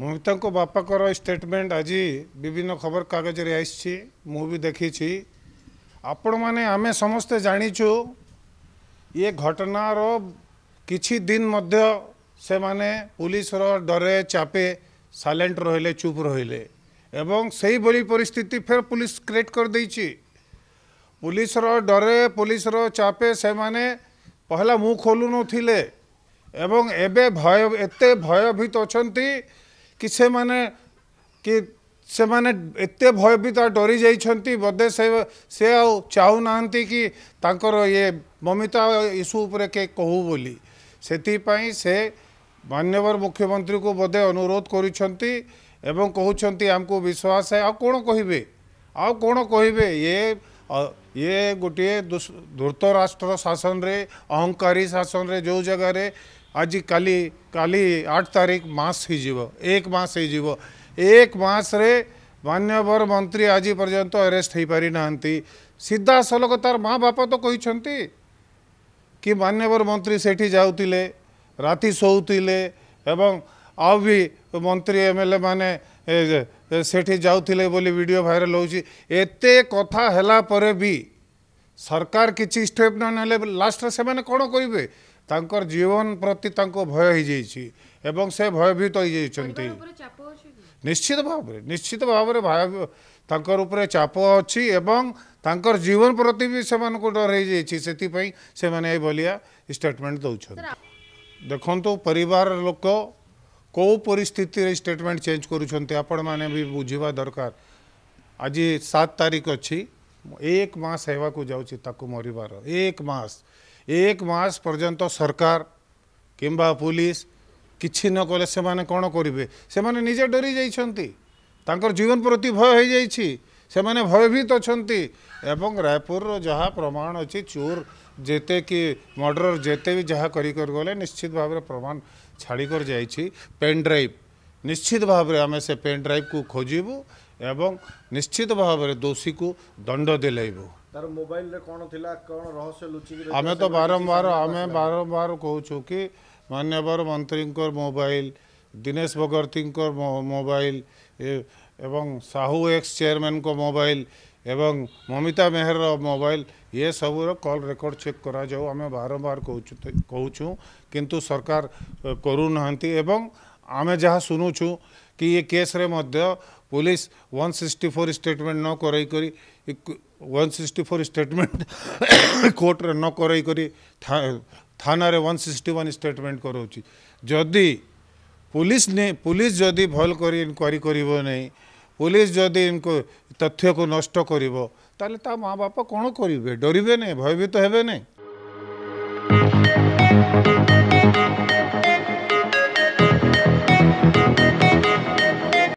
মমিতাঙ্ক বাপাকর statement আজি বিভিন্ন খবর কাগজরে আসছি মু দেখিছি আপন মানে আমি সমস্তে জাঁচু ইয়ে ঘটনার কিছু দিন মধ্য সেমানে পুলিশর ডরে চাপে সাইলেন্ট রহলে চুপ রহলে এবং সেইভাবে পরিস্থিতি ফের পুলিশ ক্রিয়েট করেদেইছি পুলিশর ডরে পুলিশর চাপে সেমানে পহলা মুখ খোলু নথিলে এবং এবে ভয় এতে ভয়ভীত অনেক कि से माने कि से माने इत्ते भयभीत डरी जाई बोधे से से आ चाहू कि ये ममिता इशू पर कहू बोली से मान्यवर मुख्यमंत्री को बोधे अनुरोध करू छंती विश्वास है आ कोनो कहिबे आ कोनो कहिबे ये ये गोटे धूर्त राष्ट्र शासन रे अहंकारी शासन रे जो जगार आज काली काली आठ तारीख मास हो एक मास हो एक मास रे मान्यवर मंत्री आज पर्यंत अरेस्ट हो पारिना ना सीधा सलख तार माँ बाप तो कही कि मान्यवर मंत्री सेठी जाऊले राति शोले आ आउ भी मंत्री एम एल ए मैंने से जाते बोली वीडियो भाइराल होते कथा है भी सरकार कि स्टेप ना लास्ट से मैंने कौन करेंगे जीवन प्रति भय हो से भयभीत हो निश्चित भाव निश्चित भाव चाप अच्छी तर जीवन प्रति भी से डर होतीपाई से बलिया स्टेटमेंट दौर देखु पर लोक કોઓ પરિસ્થિતિ રે સ્ટેટમેન્ટ ચેન્જ કરુ છંતે આપણ માને ભી બુજીવા દરકાર અજી 7 તારીખ છે એક માસ હેવા કો જાવ છે તાકુ મરીબાર એક માસ એક માસ પરજંતો સરકાર કેম্বা પોલીસ કિછિ ન કોલે સે માને કોણ કરીબે સે માને 니જે ડરી જઈ છંતિ તાંકર જીવન પ્રતિ ભય હોઈ જઈ છિ સે માને ભય ભી તો છંતિ અને રાયપુર જોહા પ્રમાણ છે ચોર जेते कि मर्डर जेते भी जहाँ करें निश्चित भाव प्रमाण छाड़कर पेन ड्राइव निश्चित भाव में आम से पेन ड्राइव को खोजबू एवं निश्चित भाव में दोषी को दंड दिलेबू तार मोबाइल रे कौन थिला कौन रहस्य लुचि आमे तो बारम्बार आम बारंबार कहू कि मानवर मंत्री मोबाइल दिनेश भगवती मोबाइल एवं साहू एक्स चेयरमैन को मोबाइल एवं ममिता मेहर मोबाइल ये सब कॉल रिकॉर्ड चेक करा जाओ आम बारंबार कहूँ किंतु सरकार करूना आम जहाँ सुनुचु कि ये केस रे मध्य पुलिस 164 सिक्सटी फोर स्टेटमेंट न कर one sixty four statement court रे न कर थाना रे 161 स्टेटमेंट करोची पुलिस ने पुलिस जदि भल कर इनक्वारी कर পুলিশ যদি ইনকু তথ্যকু নষ্ট করব তাহলে তা মা বাপা কোণ করবে ডরবে না ভয়ভীত হবে না